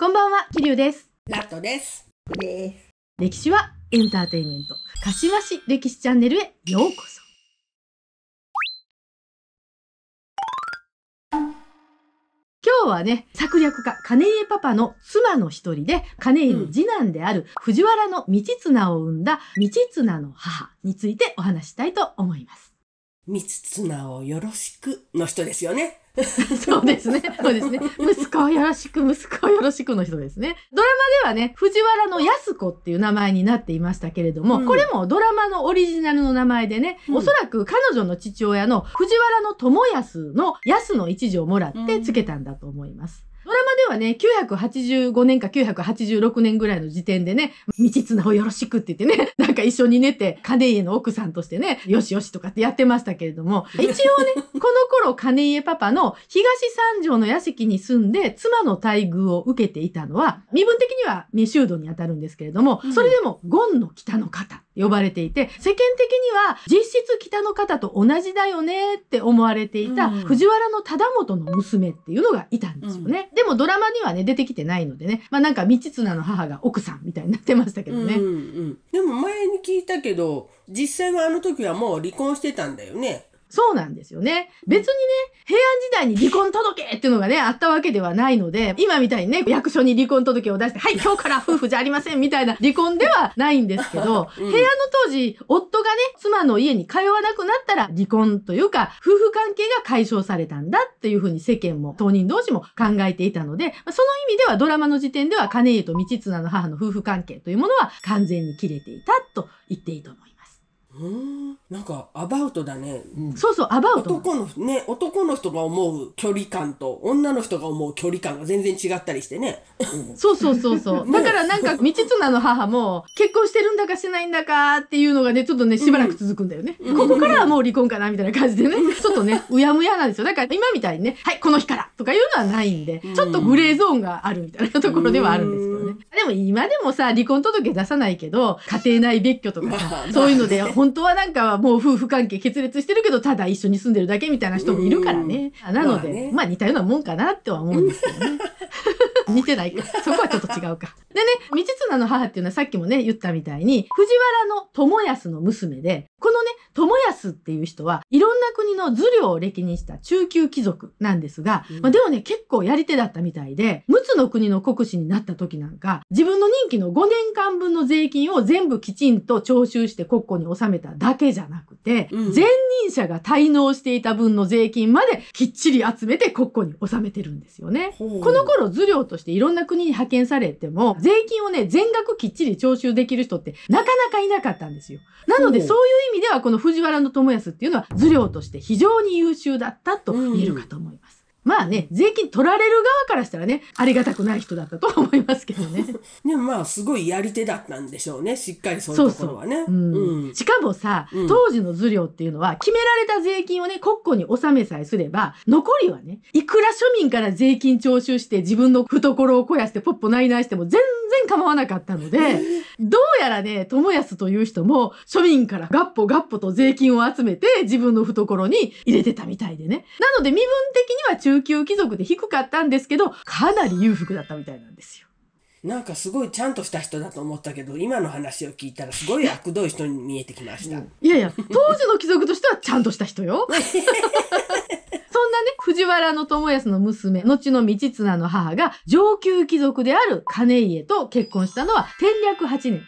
こんばんは、キリュウです。ラットです。です。歴史はエンターテインメント。かしわし歴史チャンネルへようこそ。今日はね、策略家、金家パパの妻の一人で、金家の次男である藤原の道綱を生んだ道綱の母についてお話したいと思います。道綱をよろしくの人ですよね。そうですね。そうですね。息子をよろしく、息子をよろしくの人ですね。ドラマではね、藤原の安子っていう名前になっていましたけれども、うん、これもドラマのオリジナルの名前でね、うん、おそらく彼女の父親の藤原の友康の安の一字をもらって付けたんだと思います。ではね、985年か986年ぐらいの時点でね、道綱をよろしくって言ってね、なんか一緒に寝て、金家の奥さんとしてね、よしよしとかってやってましたけれども、一応ね、この頃金家パパの東三条の屋敷に住んで、妻の待遇を受けていたのは、身分的には未修道にあたるんですけれども、それでも、ンの北の方。呼ばれていて、世間的には実質北の方と同じだよねって思われていた藤原の忠元の娘っていうのがいたんですよね。うん、でもドラマにはね、出てきてないのでね、まあなんか道綱の母が奥さんみたいになってましたけどね。うんうん、でも前に聞いたけど、実際はあの時はもう離婚してたんだよね。そうなんですよね。別にね、平安時代に離婚届っていうのがね、あったわけではないので、今みたいにね、役所に離婚届を出して、はい、今日から夫婦じゃありませんみたいな 離婚ではないんですけど、平安の当時、夫がね、妻の家に通わなくなったら離婚というか、夫婦関係が解消されたんだっていうふうに世間も、当人同士も考えていたので、その意味ではドラマの時点では、金家と道綱の母の夫婦関係というものは完全に切れていたと言っていいと思います。うんなんかアバウトだね、そうそうアバウト男のね男の人が思う距離感と女の人が思う距離感が全然違ったりしてね、そうそうそうそうだからなんか道綱 の母も結婚してるんだかしてないんだかっていうのがねちょっとねしばらく続くんだよね、ここからはもう離婚かなみたいな感じでね、ちょっとねうやむやなんですよだから今みたいにねはいこの日からとかいうのはないんで、ちょっとグレーゾーンがあるみたいなところではあるんですね。でも今でもさ、離婚届出さないけど、家庭内別居とかさ、まあ、そういうので、本当はなんかもう夫婦関係決裂してるけど、ただ一緒に住んでるだけみたいな人もいるからね。なので、まあ、ねまあ、似たようなもんかなっては思うんですけどね。似 てないか。そこはちょっと違うか。でね、道綱の母っていうのはさっきもね、言ったみたいに、藤原の友康の娘で、このね、友康っていう人は、いろんな国の図領を歴任した中級貴族なんですが、うん、まあ、でもね、結構やり手だったみたいで、陸奥の国の国司になった時なんか、自分の任期の5年間分の税金を全部きちんと徴収して国庫に納めただけじゃなくて、うん、前任者が滞納していた分の税金まできっちり集めて国庫に納めてるんですよね。この頃図領としていろんな国に派遣されても、税金をね、全額きっちり徴収できる人ってなかなかいなかったんですよ。なので、そういう意味ではこの藤原友康っていうのは、頭領として非常に優秀だったと言えるかと思います。うんまあね、税金取られる側からしたらね、ありがたくない人だったと思いますけどね。でもまあ、すごいやり手だったんでしょうね。しっかりそういうところはね。しかもさ、当時の図量っていうのは、決められた税金をね、国庫に納めさえすれば、残りはね、いくら庶民から税金徴収して自分の懐を肥やしてポッポないないしても全然構わなかったので、どうやらね、友康という人も庶民からガッポガッポと税金を集めて自分の懐に入れてたみたいでね。なので身分的には中琉貴族で低かったんですけど、かなり裕福だったみたいなんですよ。なんかすごいちゃんとした人だと思ったけど今の話を聞いたらすごい悪どい人に見えてきました、いやいや当時の貴族としてはちゃんとした人よ そんなね、藤原友康の娘、後の道綱の母が上級貴族である金家と結婚したのは、天略8年、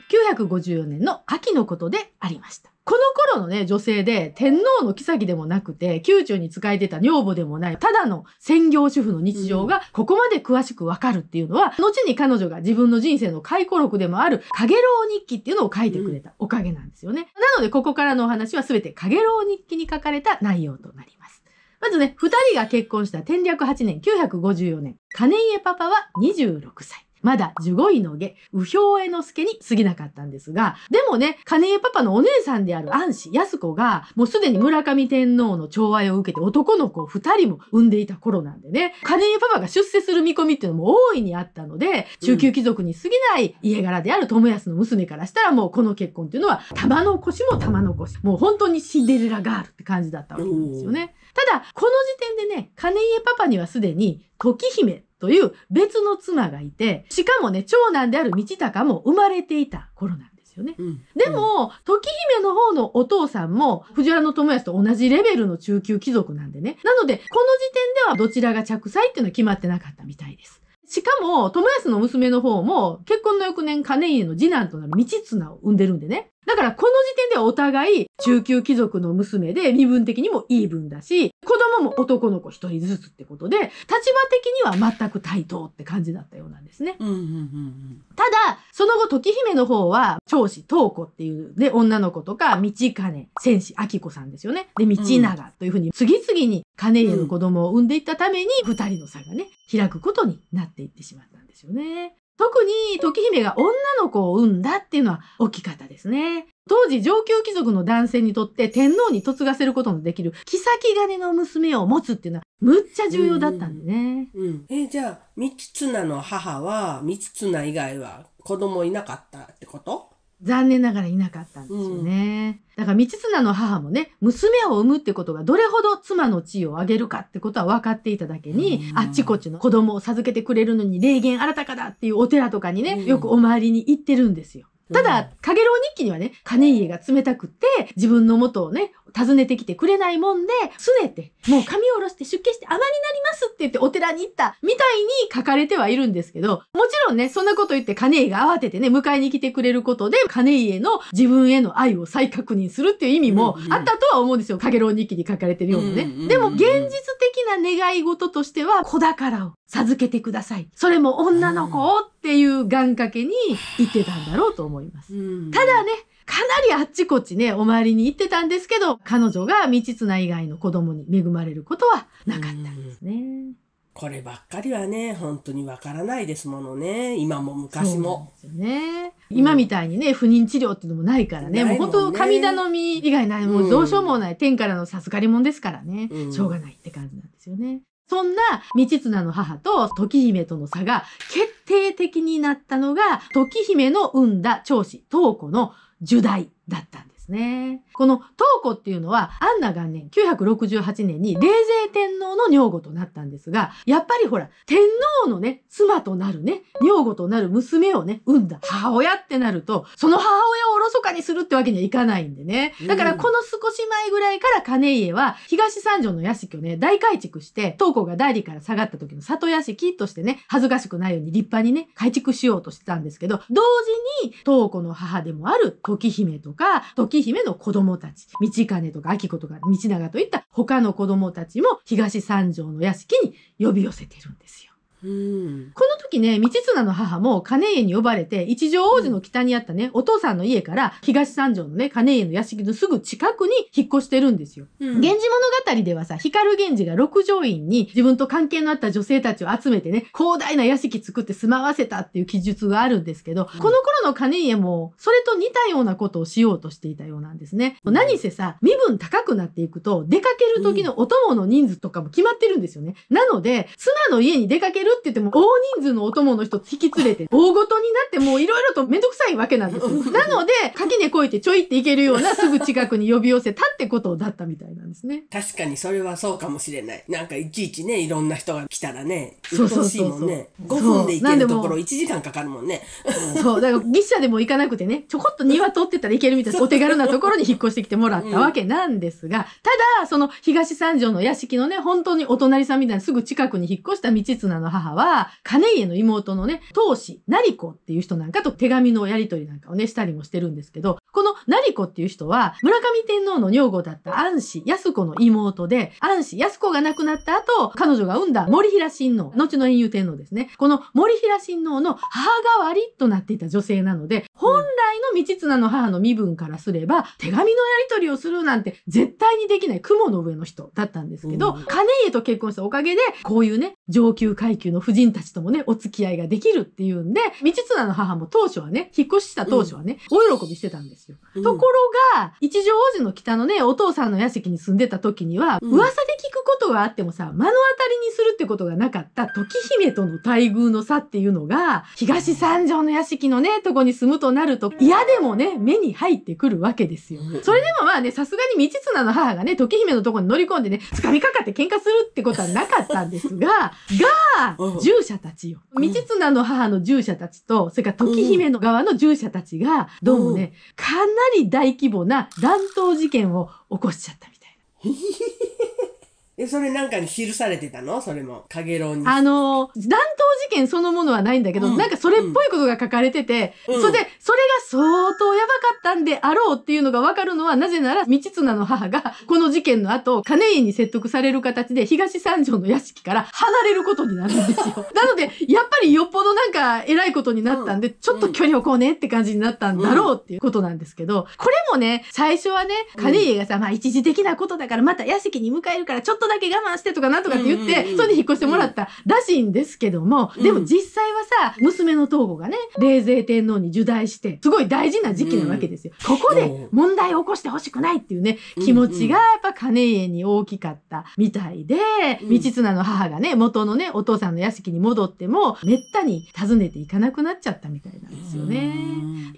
954年の秋のことでありました。この頃のね、女性で、天皇の妃でもなくて、宮中に仕えてた女房でもない、ただの専業主婦の日常が、ここまで詳しくわかるっていうのは、うん、後に彼女が自分の人生の回顧録でもある、ろう日記っていうのを書いてくれたおかげなんですよね。うん、なので、ここからのお話は全てろう日記に書かれた内容となります。まずね、二人が結婚した天略8年、954年。金家パパは26歳。まだ十五位の下、右表絵之助に過ぎなかったんですが、でもね、金江パパのお姉さんである安氏安子が、もうすでに村上天皇の寵愛を受けて男の子二人も産んでいた頃なんでね、金江パパが出世する見込みっていうのも大いにあったので、中級貴族に過ぎない家柄である友康の娘からしたらもうこの結婚っていうのは、玉の腰も玉の腰。もう本当にシンデレラガールって感じだったわけなんですよね。ただ、この時点でね、金家パパにはすでに時姫という別の妻がいて、しかもね、長男である道隆も生まれていた頃なんですよね。うん、でも、時姫の方のお父さんも藤原友康と同じレベルの中級貴族なんでね。なので、この時点ではどちらが着妻っていうのは決まってなかったみたいです。しかも、友康の娘の方も、結婚の翌年、金家の次男となる道綱を産んでるんでね。だからこの時点ではお互い中級貴族の娘で身分的にもイーブンだし、子供も男の子一人ずつってことで、立場的には全く対等って感じだったようなんですね。うんただ、その後時姫の方は、長子東子っていうね、女の子とか、道金、戦士明子さんですよね。で、道長というふうに次々に金家の子供を産んでいったために、二人の差がね、開くことになっていってしまったんですよね。特に時姫が女の子を産んだっていうのは大きかったですね。当時上級貴族の男性にとって天皇に嫁がせることのできる妃金の娘を持つっていうのはむっちゃ重要だったんでね。うん、えじゃあ三綱の母は三綱以外は子供いなかったってこと残念ながらいなかったんですよね。うん、だから道綱の母もね、娘を産むってことがどれほど妻の地位を上げるかってことは分かっていただけに、うん、あっちこっちの子供を授けてくれるのに霊言新たかだっていうお寺とかにね、よくお参りに行ってるんですよ。ただ、かげろう日記にはね、金家が冷たくって、自分の元をね、訪ねてきてくれないもんで、拗ねて、もう髪を下ろして出家して甘になりますって言ってお寺に行ったみたいに書かれてはいるんですけど、もちろんね、そんなこと言って金家が慌ててね、迎えに来てくれることで、金家の自分への愛を再確認するっていう意味もあったとは思うんですよ。かげろう日記に書かれてるようなね。でも、現実的な願い事としては、子宝を授けてください。それも女の子をっていう願掛けに言ってたんだろうと思います。ただね、かなりあっちこっちね、お参りに行ってたんですけど、彼女が道綱以外の子供に恵まれることはなかったんですね。こればっかりはね、本当にわからないですものね。今も昔も。そうですよね。今みたいにね、不妊治療っていうのもないからね。もう本当、神頼み以外ない、もうどうしようもない、天からの授かりもんですからね、しょうがないって感じなんですよね。そんな道綱の母と時姫との差が決定的になったのが、時姫の産んだ長子、東子の受代だったんです。ね。この東子っていうのは、アンナ元年968年に冷泉天皇の女房となったんですが、やっぱりほら、天皇のね、妻となるね、女房となる娘をね、産んだ母親ってなると、その母親をおろそかにするってわけにはいかないんでね。だからこの少し前ぐらいから金家は、東三条の屋敷をね、大改築して、東湖が代理から下がった時の里屋敷としてね、恥ずかしくないように立派にね、改築しようとしてたんですけど、同時に、東子の母でもある時姫とか、時姫の子供たち、道金とか明子とか道長といった他の子供たちも東三条の屋敷に呼び寄せてるんですよ。うん、この時ね、道綱の母も金家に呼ばれて、一条王子の北にあったね、お父さんの家から東三条のね、金家の屋敷のすぐ近くに引っ越してるんですよ。うん、源氏物語ではさ、光源氏が六条院に自分と関係のあった女性たちを集めてね、広大な屋敷作って住まわせたっていう記述があるんですけど、うん、この頃の金家も、それと似たようなことをしようとしていたようなんですね。何せさ、身分高くなっていくと、出かける時のお供の人数とかも決まってるんですよね。なので、妻の家に出かける言っても、大人数のお供の人引き連れて、大ごとになってもういろいろとめんどくさいわけなんですよ。なので、垣根越えてちょいっていけるような すぐ近くに呼び寄せたってことだったみたいなんですね。確かにそれはそうかもしれない。なんかいちいちね、いろんな人が来たらね、そうそうそうそね。5分で行けるところ1時間かかるもんね。そう、だから牛舎でも行かなくてね、ちょこっと庭通ってたらいけるみたいなお手軽なところに引っ越してきてもらったわけなんですが、ただ、その東三条の屋敷のね、本当にお隣さんみたいなすぐ近くに引っ越した道綱の母母は、金家の妹のね、当子、成子っていう人なんかと手紙のやり取りなんかをね、したりもしてるんですけど、この成子っていう人は、村上天皇の女房だった安氏安子の妹で、安氏安子が亡くなった後、彼女が産んだ森平親王、後の英雄天皇ですね。この森平親王の母代わりとなっていた女性なので、本来の道綱の母の身分からすれば、手紙のやり取りをするなんて絶対にできない雲の上の人だったんですけど、金家と結婚したおかげで、こういうね、上級階級の婦人たちともね、お付き合いができるっていうんで、道綱の母も当初はね、引っ越した当初はね、うん、お喜びしてたんですよ。うん、ところが、一条王子の北のね、お父さんの屋敷に住んでた時には、うん、噂で聞くことがあってもさ、目の当たりにするってことがなかった時姫との待遇の差っていうのが、東三条の屋敷のね、とこに住むとなると、嫌でもね、目に入ってくるわけですよ。それでもまあね、さすがに道綱の母がね、時姫のとこに乗り込んでね、掴みかかって喧嘩するってことはなかったんですが、が、従者たちよ。道綱の母の従者たちと、それから時姫の側の従者たちが、どうもね、かなり大規模な乱闘事件を起こしちゃったみたいな。え、それなんかに記されてたのそれも。かげろうに。あのー、断頭事件そのものはないんだけど、うん、なんかそれっぽいことが書かれてて、うん、それで、それが相当やばかったんであろうっていうのがわかるのは、なぜなら、道綱の母が、この事件の後、金井に説得される形で、東三条の屋敷から離れることになるんですよ。なので、やっぱりよっぽどなんか、偉いことになったんで、ちょっと距離をこうねって感じになったんだろうっていうことなんですけど、これもね、最初はね、金井がさ、まあ一時的なことだから、また屋敷に迎えるから、ちょっととだけ我慢してとかなんとかって言って、それで引っ越してもらったらしいんですけども、でも実際はさ、娘の東郷がね、冷泉天皇に受胎して、すごい大事な時期なわけですよ。ここで問題を起こしてほしくないっていうね、気持ちがやっぱ金家に大きかったみたいで、道綱の母がね、元のね、お父さんの屋敷に戻っても、めったに訪ねていかなくなっちゃったみたいなんですよね。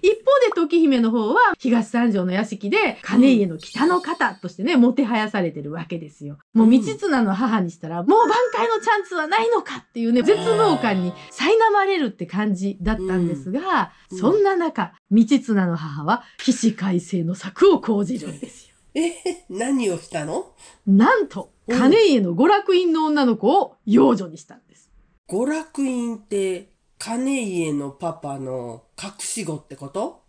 一方で時姫の方は、東三条の屋敷で、金家の北の方としてね、もてはやされてるわけですよ。もう道綱の母にしたら、もう挽回のチャンスはないのかっていうね、絶望感に苛まれるって感じだったんですが、うん、そんな中、道綱の母は起死回生の策を講じるんですよ。え、何をしたのなんと、金家の娯楽院の女の子を養女にしたんです。娯楽院って、金家のパパの隠し子ってこと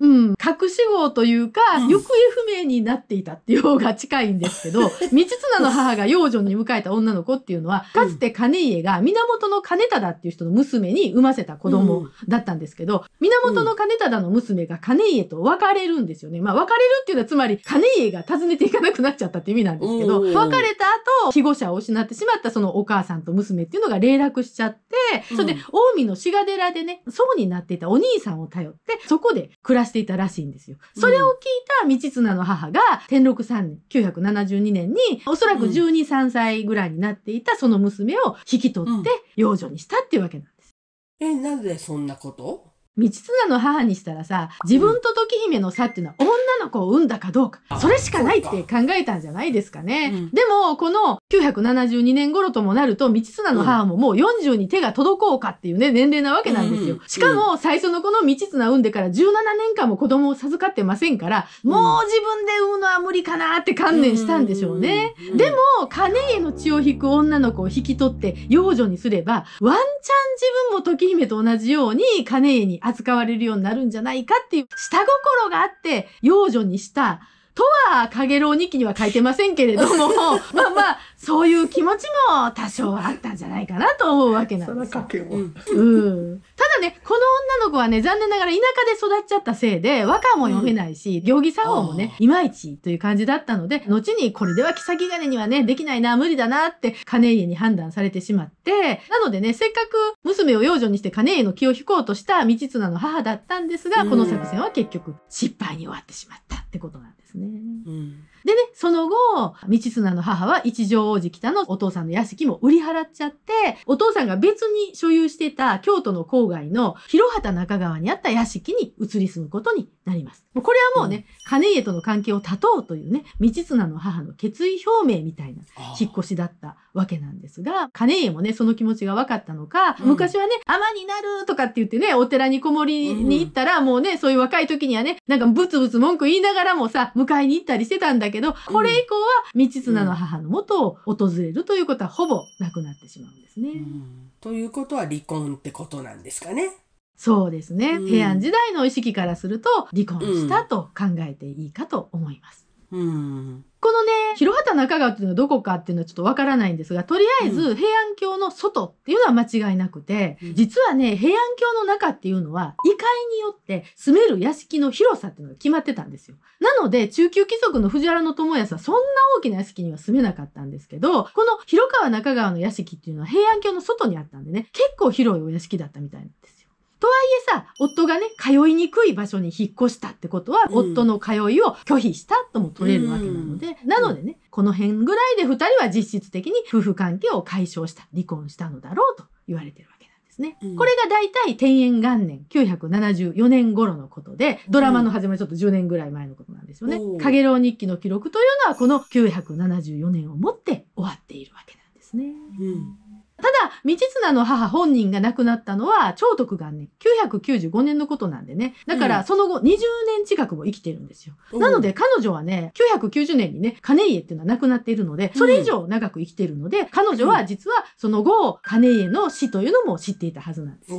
うん、隠し号というか、行方不明になっていたっていう方が近いんですけど、道 綱の母が養女に迎えた女の子っていうのは、かつて兼家が源の兼忠っていう人の娘に産ませた子供だったんですけど、源の兼忠の娘が金家と別れるんですよね。まあ別れるっていうのはつまり兼家が訪ねていかなくなっちゃったって意味なんですけど、別れた後、被護者を失ってしまったそのお母さんと娘っていうのが霊落しちゃって、それで近江の志賀寺でね、僧になっていたお兄さんを頼って、そこで暮らししていたらしいんですよ。それを聞いた道綱の母が、天禄3年、972年に、おそらく12、うん、3歳ぐらいになっていたその娘を引き取って養女にしたっていうわけなんです。え、なぜそんなこと道綱の母にしたらさ、自分と時姫の差っていうのは女の子を産んだかどうか、それしかないって考えたんじゃないですかね。うん、でも、この972年頃ともなると、道綱の母ももう40に手が届こうかっていうね、年齢なわけなんですよ。しかも、最初のこの道綱産んでから17年間も子供を授かってませんから、もう自分で産むのは無理かなって観念したんでしょうね。でも、金家の血を引く女の子を引き取って、養女にすれば、ワンチャン自分も時姫と同じように金家に扱われるようになるんじゃないかっていう下心があって、幼女にした、とは、かげろうにきには書いてませんけれども、まあまあ、そういう気持ちも多少あったんじゃないかなと思うわけなんですよ。うん、ただね、この女の子はね、残念ながら田舎で育っちゃったせいで、和歌も読めないし、うん、行儀作法もね、いまいちという感じだったので、後にこれでは妃金にはね、できないな、無理だなって金家に判断されてしまって、なのでね、せっかく娘を養女にして金家の気を引こうとした道綱の母だったんですが、この作戦は結局失敗に終わってしまったってことなんですね。うんでね、その後、道綱の母は一条王子北のお父さんの屋敷も売り払っちゃって、お父さんが別に所有してた京都の郊外の広畑中川にあった屋敷に移り住むことになります。これはもうね、うん、家との関係を断とうというね、道綱の母の決意表明みたいな引っ越しだったわけなんですが、金家もね、その気持ちが分かったのか、うん、昔はね、尼になるとかって言ってね、お寺にこもりに行ったら、もうね、そういう若い時にはね、なんかブツブツ文句言いながらもさ、迎えに行ったりしてたんだだけど、これ以降は道綱の母の元を訪れるということはほぼなくなってしまうんですね。うん、ということは離婚ってことなんですかね。そうですね、うん、平安時代の意識からすると離婚したと考えていいかと思います。うんこのね、広畑中川っていうのはどこかっていうのはちょっとわからないんですが、とりあえず平安京の外っていうのは間違いなくて、うん、実はね、平安京の中っていうのはによって住める屋敷の広さっていうのが決まってたんですよ。なので、中級貴族の藤原の友康はそんな大きな屋敷には住めなかったんですけど、この広川中川の屋敷っていうのは平安京の外にあったんでね、結構広いお屋敷だったみたいなんですよ。とはいえさ、夫がね、通いにくい場所に引っ越したってことは、うん、夫の通いを拒否したとも取れるわけなので、うん、なのでね、この辺ぐらいで2人は実質的に夫婦関係を解消した、離婚したのだろうと言われてるわけですね。うん、これが大体天元元年、974年頃のことで、ドラマの始まりちょっと10年ぐらい前のことなんですよね。うん、かげろう日記の記録というのはこの974年をもって終わっているわけなんですね。うんただ、道綱の母本人が亡くなったのは、長徳元年、995年のことなんでね。だから、その後、20年近くも生きてるんですよ。うん、なので、彼女はね、990年にね、金家っていうのは亡くなっているので、それ以上長く生きてるので、うん、彼女は実は、その後、金家の死というのも知っていたはずなんです、ね、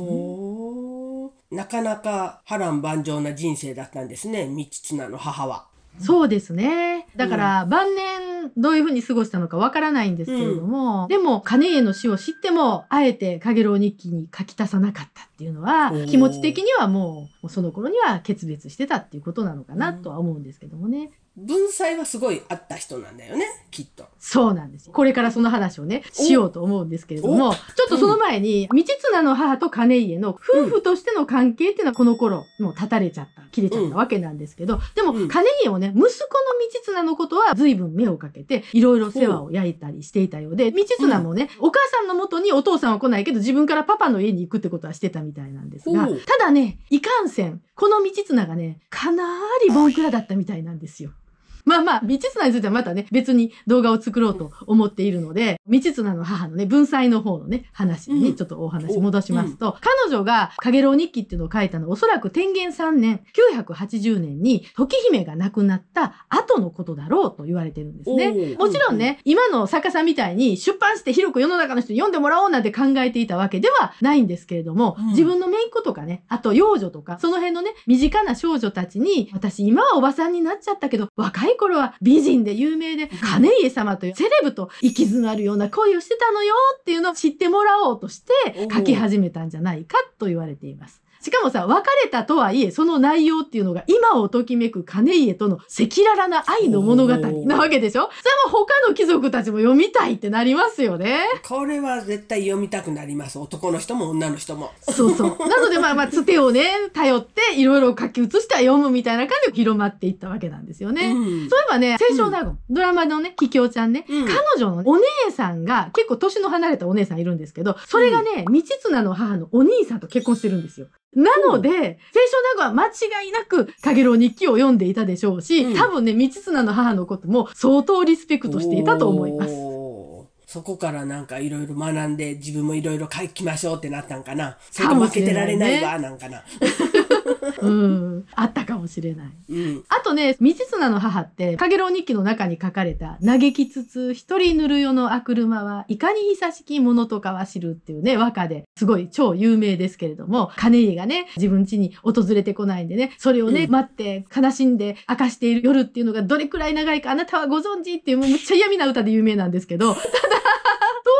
なかなか波乱万丈な人生だったんですね、道綱の母は。そうですね。だから、晩年どういうふうに過ごしたのかわからないんですけれども、うん、でも、金家の死を知っても、あえてかげろう日記に書き足さなかったっていうのは、気持ち的にはもう、その頃には決別してたっていうことなのかなとは思うんですけどもね。文才はすごいあった人なんだよね、きっと。そうなんです。これからその話をね、しようと思うんですけれども、ちょっとその前に、道綱の母と金家の夫婦としての関係っていうのはこの頃、もう断たれちゃった、切れちゃったわけなんですけど、でも金家もね、息子の道綱のことは随分目をかけて、いろいろ世話を焼いたりしていたようで、道綱もね、お母さんのもとにお父さんは来ないけど、自分からパパの家に行くってことはしてたみたいなんですが、ただね、いかんせん、この道綱がね、かなりボンクラだったみたいなんですよ。まあまあ、道綱についてはまたね、別に動画を作ろうと思っているので、道綱の母のね、文才の方のね、話にちょっとお話戻しますと、うん、彼女がろう日記っていうのを書いたのは、おそらく天元3年、980年に時姫が亡くなった後のことだろうと言われてるんですね。もちろんね、うん、今の逆さみたいに出版して広く世の中の人に読んでもらおうなんて考えていたわけではないんですけれども、自分の姪っ子とかね、あと幼女とか、その辺のね、身近な少女たちに、私今はおばさんになっちゃったけど、若いい頃は美人で有名で、金家様というセレブと息詰まるような恋をしてたのよっていうのを知ってもらおうとして書き始めたんじゃないかと言われています。しかもさ、別れたとはいえ、その内容っていうのが今をときめく金家との赤裸々な愛の物語なわけでしょそれは他の貴族たちも読みたいってなりますよね。これは絶対読みたくなります。男の人も女の人も。そうそう。なのでまあまあ、つてをね、頼っていろいろ書き写して読むみたいな感じで広まっていったわけなんですよね。うん、そういえばね、清少納言、ドラマのね、桔梗ちゃんね、うん、彼女のお姉さんが結構年の離れたお姉さんいるんですけど、それがね、道綱の母のお兄さんと結婚してるんですよ。なので、青少な言は間違いなく、かげろう日記を読んでいたでしょうし、うん、多分ね、道綱の母のことも相当リスペクトしていたと思います。そこからなんかいろいろ学んで、自分もいろいろ書きましょうってなったんかな。そこと負けてられないわ、なんかな。うん、あったかもしれない。うん、あとね、道綱の母って、かげろう日記の中に書かれた、嘆きつつ、一人ぬるよのあくるまは、いかに久しきものとかは知るっていうね、和歌ですごい超有名ですけれども、兼家がね、自分家に訪れてこないんでね、それをね、うん、待って、悲しんで明かしている夜っていうのがどれくらい長いか、あなたはご存知っていう、もうむっちゃ嫌味な歌で有名なんですけど、ただ、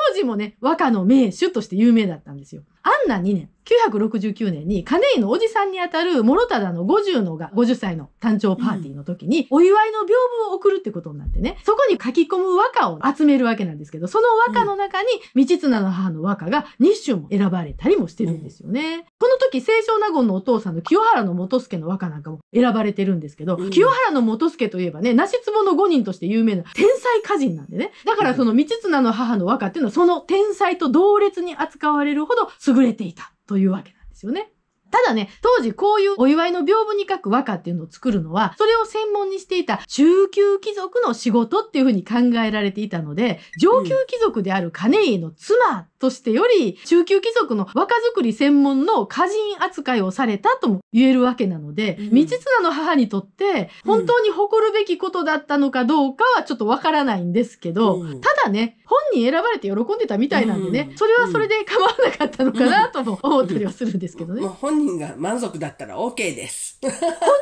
当時もね、和歌の名手として有名だったんですよ。アンナ2年、969年に、カネイのおじさんにあたる、諸忠の50のが、50歳の誕生パーティーの時に、お祝いの屏風を送るってことになってね、そこに書き込む和歌を集めるわけなんですけど、その和歌の中に、道綱の母の和歌が日首も選ばれたりもしてるんですよね。この時、清少納言のお父さんの清原の元助の和歌なんかも選ばれてるんですけど、清原の元助といえばね、なしつぼの5人として有名な天才歌人なんでね。だからその道綱の母の和歌っっていうのは、その天才と同列に扱われるほど優れていたというわけなんですよね。ただね、当時こういうお祝いの屏風に書く和歌っていうのを作るのは、それを専門にしていた中級貴族の仕事っていうふうに考えられていたので、上級貴族である金家の妻としてより、中級貴族の和歌作り専門の歌人扱いをされたとも言えるわけなので、道綱の母にとって、本当に誇るべきことだったのかどうかはちょっとわからないんですけど、ただね、本人選ばれて喜んでたみたいなんでね、うん、それはそれで構わなかったのかなとも思ったりはするんですけどね。うん、本人が満足だったら OK です。本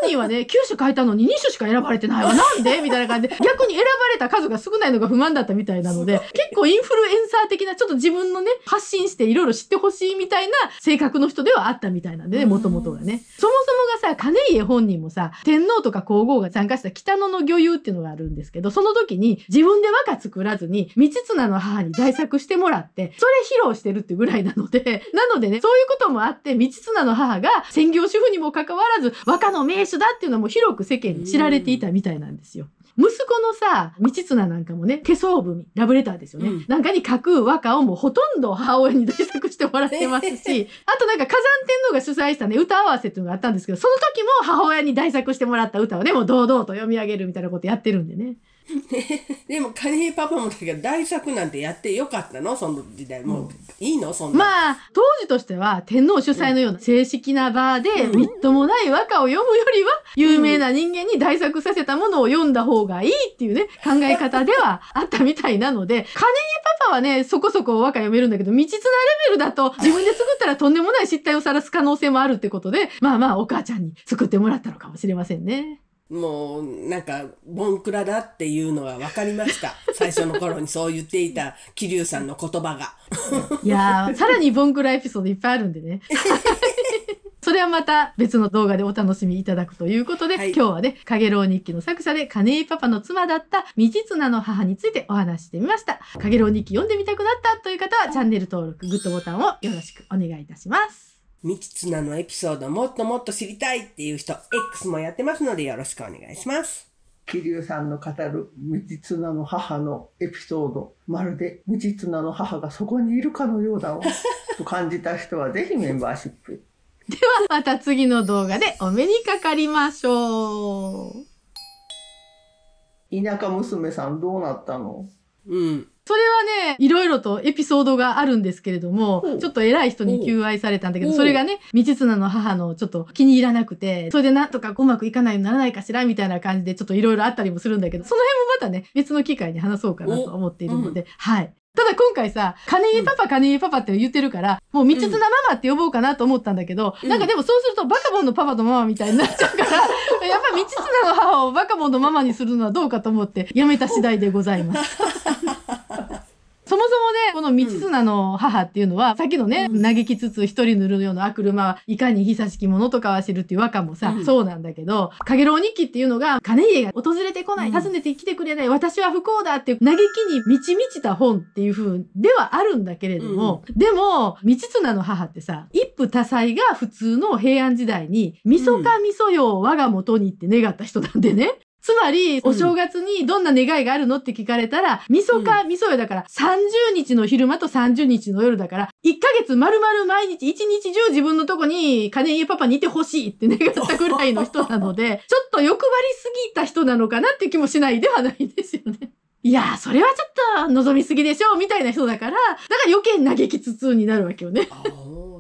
人はね、9 種変えたのに2種しか選ばれてないわ。なんでみたいな感じで、逆に選ばれた数が少ないのが不満だったみたいなので、結構インフルエンサー的な、ちょっと自分のね、発信していろいろ知ってほしいみたいな性格の人ではあったみたいなんでね、もともとがね。そもそもがさ、金家本人もさ、天皇とか皇后が参加した北野の魚遊っていうのがあるんですけど、その時に自分で和歌作らずに、道綱ナの母に代作してもらって、それ披露してるってぐらいなので、なのでね、そういうこともあって、道綱の母が専業主婦にもかかわらず、和歌の名手だっていうのも広く世間に知られていたみたいなんですよ。息子のさ、道綱なんかもね、手相文、ラブレターですよね。うん、なんかに書く和歌をもうほとんど母親に代作してもらってますし、あとなんか火山天皇が主催したね、歌合わせっていうのがあったんですけど、その時も母親に代作してもらった歌をね、もう堂々と読み上げるみたいなことやってるんでね。でもカニパパもだけど大作なんてやってよかったのその時代もう、いいのそんなまあ当時としては天皇主催のような正式な場でみっともない和歌を読むよりは有名な人間に大作させたものを読んだ方がいいっていうね 考え方ではあったみたいなのでカニパパはねそこそこ和歌読めるんだけど未知なレベルだと自分で作ったらとんでもない失態をさらす可能性もあるってことでまあまあお母ちゃんに作ってもらったのかもしれませんね。もうなんかボンクラだっていうのは分かりました 最初の頃にそう言っていた桐生さんの言葉がいやさらにボンクラエピソードいっぱいあるんでね それはまた別の動画でお楽しみいただくということで、はい、今日はね、かげろう日記の作者で、金井パパの妻だった、みちつなの母についてお話してみました。かげろう日記読んでみたくなったという方は、チャンネル登録、グッドボタンをよろしくお願いいたします。ミキのエピソードもっともっと知りたいっていう人、X もやってますのでよろしくお願いします。桐生さんの語る道綱なの母のエピソード、まるで道綱なの母がそこにいるかのようだわ、と感じた人はぜひメンバーシップ。ではまた次の動画でお目にかかりましょう。田舎娘さんどうなったのうん。それはね、いろいろとエピソードがあるんですけれども、ちょっと偉い人に求愛されたんだけど、それがね、道綱の母のちょっと気に入らなくて、それでなんとかうまくいかないようにならないかしらみたいな感じでちょっといろいろあったりもするんだけど、その辺もまたね、別の機会に話そうかなと思っているので、はい。ただ今回さ、金井パパ、金井パパって言ってるから、もう道綱ママって呼ぼうかなと思ったんだけど、うん、なんかでもそうするとバカボンのパパとママみたいになっちゃうから、やっぱ道綱の母をバカボンのママにするのはどうかと思って、やめた次第でございます。そもそもね、この道綱の母っていうのは、うん、さっきのね、嘆きつつ一人塗るような悪魔は、いかに久しきものとかは知るっていう和歌もさ、うん、そうなんだけど、かげろう日記っていうのが、金家が訪れてこない、訪ねてきてくれない、私は不幸だっていう嘆きに満ち満ちた本っていう風ではあるんだけれども、うん、でも、道綱の母ってさ、一夫多妻が普通の平安時代に、みそかみそよ我が元にって願った人なんでね。つまり、お正月にどんな願いがあるのって聞かれたら、味噌か味噌よだから、30日の昼間と30日の夜だから、1ヶ月丸々毎日、1日中自分のとこに金家パパにいてほしいって願ったぐらいの人なので、ちょっと欲張りすぎた人なのかなって気もしないではないですよね。いやー、それはちょっと望みすぎでしょみたいな人だから、だから余計嘆きつつになるわけよね。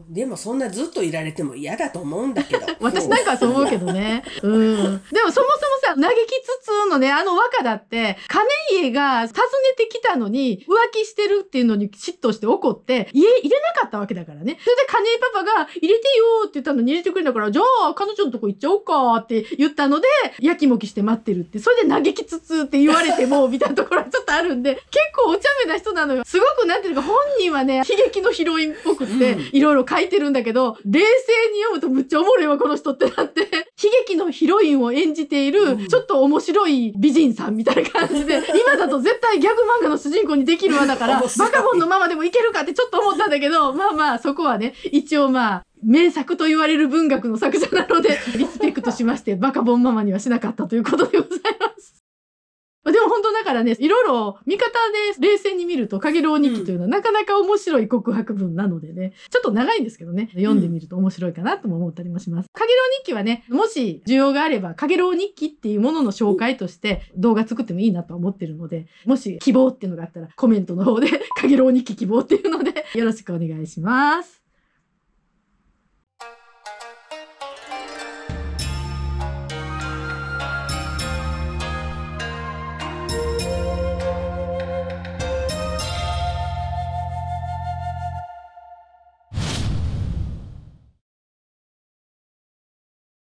でもそんなずっといられても嫌だと思うんだけど。私なんかはそう思うけどね。うん。でもそも嘆きつつのね、あの和歌だって、金家が訪ねてきたのに、浮気してるっていうのに嫉妬して怒って、家入れなかったわけだからね。それで金井パパが、入れてよって言ったのに入れてくれたから、じゃあ彼女のとこ行っちゃおうかって言ったので、やきもきして待ってるって、それで嘆きつつって言われても、みたいなところはちょっとあるんで、結構お茶目な人なのよ。すごくなんていうか、本人はね、悲劇のヒロインっぽくって、いろいろ書いてるんだけど、冷静に読むとむっちゃおもろいわ、この人ってなって。悲劇のヒロインを演じているちょっと面白い美人さんみたいな感じで、今だと絶対ギャグ漫画の主人公にできるわだから、バカボンのままでもいけるかってちょっと思ったんだけど、まあまあそこはね、一応まあ、名作と言われる文学の作者なので、リスペクトしまして、バカボンママにはしなかったということでございます。でも本当だからね、いろいろ見方で冷静に見ると、かげろう日記というのはなかなか面白い告白文なのでね、ちょっと長いんですけどね、読んでみると面白いかなとも思ったりもします。かげろう日記はね、もし需要があれば、かげろう日記っていうものの紹介として動画作ってもいいなと思ってるので、もし希望っていうのがあったらコメントの方で、かげろう日記希望っていうので、よろしくお願いします。